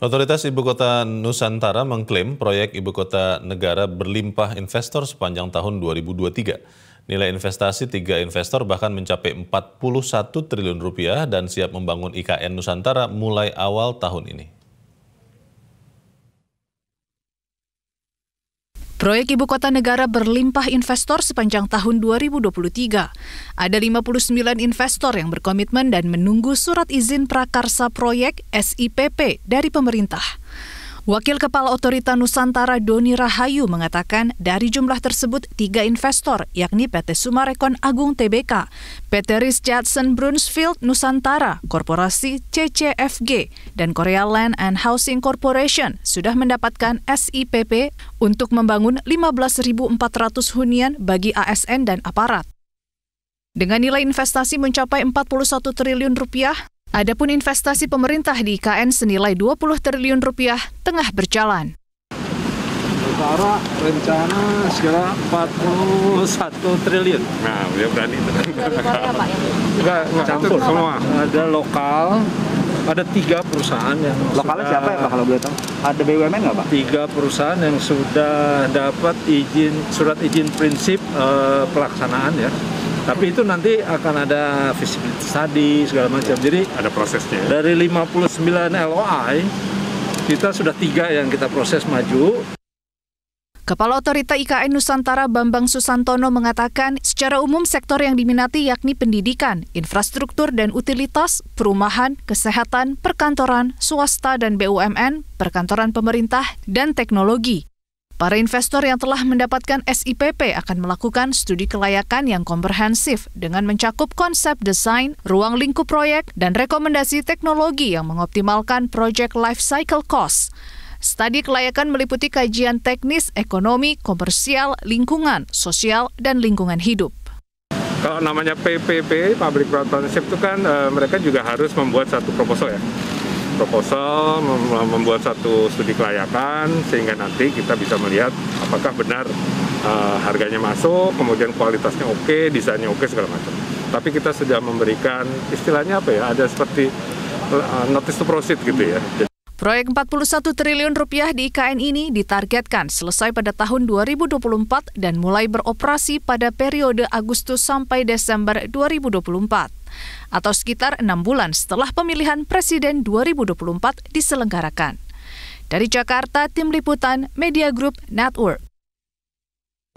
Otoritas Ibu Kota Nusantara mengklaim proyek Ibu Kota Negara berlimpah investor sepanjang tahun 2023. Nilai investasi tiga investor bahkan mencapai 41 triliun rupiah dan siap membangun IKN Nusantara mulai awal tahun ini. Proyek Ibu Kota Negara berlimpah investor sepanjang tahun 2023. Ada 59 investor yang berkomitmen dan menunggu surat izin prakarsa proyek SIPP dari pemerintah. Wakil Kepala Otorita Nusantara Doni Rahayu mengatakan dari jumlah tersebut tiga investor yakni PT Sumarekon Agung TBK, PT Riz Jadson Brunsfield Nusantara, Korporasi CCFG, dan Korea Land and Housing Corporation sudah mendapatkan SIPP untuk membangun 15.400 hunian bagi ASN dan aparat. Dengan nilai investasi mencapai 41 triliun rupiah, Adapun investasi pemerintah di IKN senilai 20 triliun rupiah tengah berjalan. Utara rencana sekitar 41 triliun. Nah, dia ya berani. Enggak, enggak campur semua. Ada lokal, ada tiga perusahaan yang lokalnya sudah, siapa ya Pak kalau boleh tahu? Ada BUMN nggak Pak? Tiga perusahaan yang sudah dapat izin surat izin prinsip uh, pelaksanaan ya tapi itu nanti akan ada visibility study segala macam. Jadi ada prosesnya. Ya? Dari 59 LOI kita sudah tiga yang kita proses maju. Kepala Otorita IKN Nusantara Bambang Susantono mengatakan, secara umum sektor yang diminati yakni pendidikan, infrastruktur dan utilitas, perumahan, kesehatan, perkantoran, swasta dan BUMN, perkantoran pemerintah, dan teknologi. Para investor yang telah mendapatkan SIPP akan melakukan studi kelayakan yang komprehensif dengan mencakup konsep desain, ruang lingkup proyek, dan rekomendasi teknologi yang mengoptimalkan project life cycle cost. Studi kelayakan meliputi kajian teknis, ekonomi, komersial, lingkungan, sosial, dan lingkungan hidup. Kalau namanya PPP, Public Partnership itu kan e, mereka juga harus membuat satu proposal ya proposal, membuat satu studi kelayakan sehingga nanti kita bisa melihat apakah benar uh, harganya masuk, kemudian kualitasnya oke, desainnya oke segala macam. Tapi kita sudah memberikan istilahnya apa ya? Ada seperti uh, notice to proceed gitu ya. Proyek 41 triliun rupiah di IKN ini ditargetkan selesai pada tahun 2024 dan mulai beroperasi pada periode Agustus sampai Desember 2024 atau sekitar enam bulan setelah pemilihan Presiden 2024 diselenggarakan. Dari Jakarta, Tim Liputan, Media Group, Network.